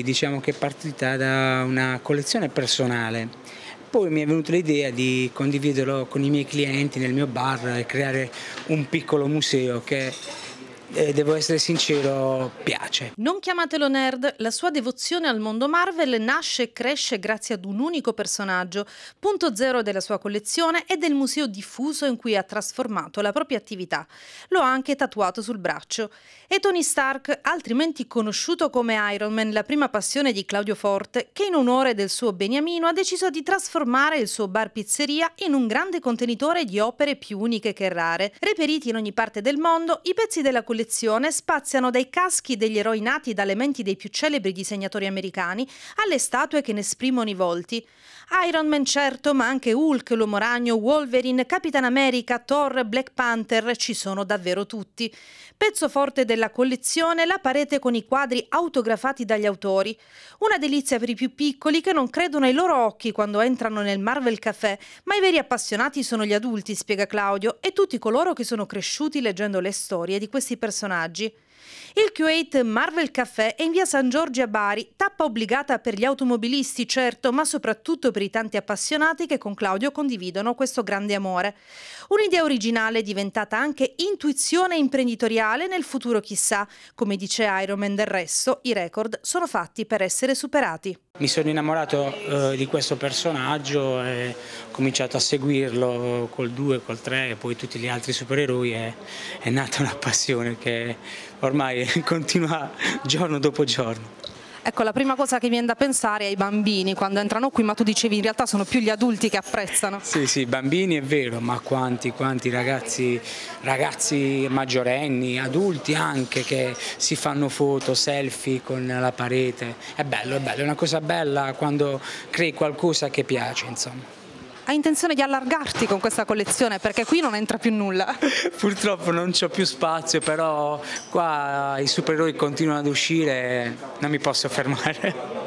Diciamo che è partita da una collezione personale, poi mi è venuta l'idea di condividerlo con i miei clienti nel mio bar e creare un piccolo museo che eh, devo essere sincero, piace. Non chiamatelo nerd, la sua devozione al mondo Marvel nasce e cresce grazie ad un unico personaggio, punto zero della sua collezione e del museo diffuso in cui ha trasformato la propria attività. Lo ha anche tatuato sul braccio. E Tony Stark, altrimenti conosciuto come Iron Man, la prima passione di Claudio Forte, che in onore del suo beniamino ha deciso di trasformare il suo bar pizzeria in un grande contenitore di opere più uniche che rare. Reperiti in ogni parte del mondo, i pezzi della collezione collezione spaziano dai caschi degli eroi nati dalle menti dei più celebri disegnatori americani alle statue che ne esprimono i volti. Iron Man certo, ma anche Hulk, l'Uomo Ragno, Wolverine, Capitan America, Thor, Black Panther, ci sono davvero tutti. Pezzo forte della collezione la parete con i quadri autografati dagli autori. Una delizia per i più piccoli che non credono ai loro occhi quando entrano nel Marvel Café, ma i veri appassionati sono gli adulti, spiega Claudio, e tutti coloro che sono cresciuti leggendo le storie di questi personaggi personaggi il Kuwait Marvel Café è in via San Giorgio a Bari, tappa obbligata per gli automobilisti certo, ma soprattutto per i tanti appassionati che con Claudio condividono questo grande amore. Un'idea originale diventata anche intuizione imprenditoriale nel futuro chissà, come dice Iron Man del resto, i record sono fatti per essere superati. Mi sono innamorato eh, di questo personaggio e ho cominciato a seguirlo col 2, col 3 e poi tutti gli altri supereroi e è nata una passione che ormai continua giorno dopo giorno. Ecco, la prima cosa che viene da pensare è ai bambini quando entrano qui, ma tu dicevi in realtà sono più gli adulti che apprezzano. Sì, sì, bambini è vero, ma quanti, quanti ragazzi, ragazzi maggiorenni, adulti anche, che si fanno foto, selfie con la parete. È bello, è bello, è una cosa bella quando crei qualcosa che piace, insomma hai intenzione di allargarti con questa collezione perché qui non entra più nulla. Purtroppo non c'ho più spazio, però qua i supereroi continuano ad uscire, non mi posso fermare.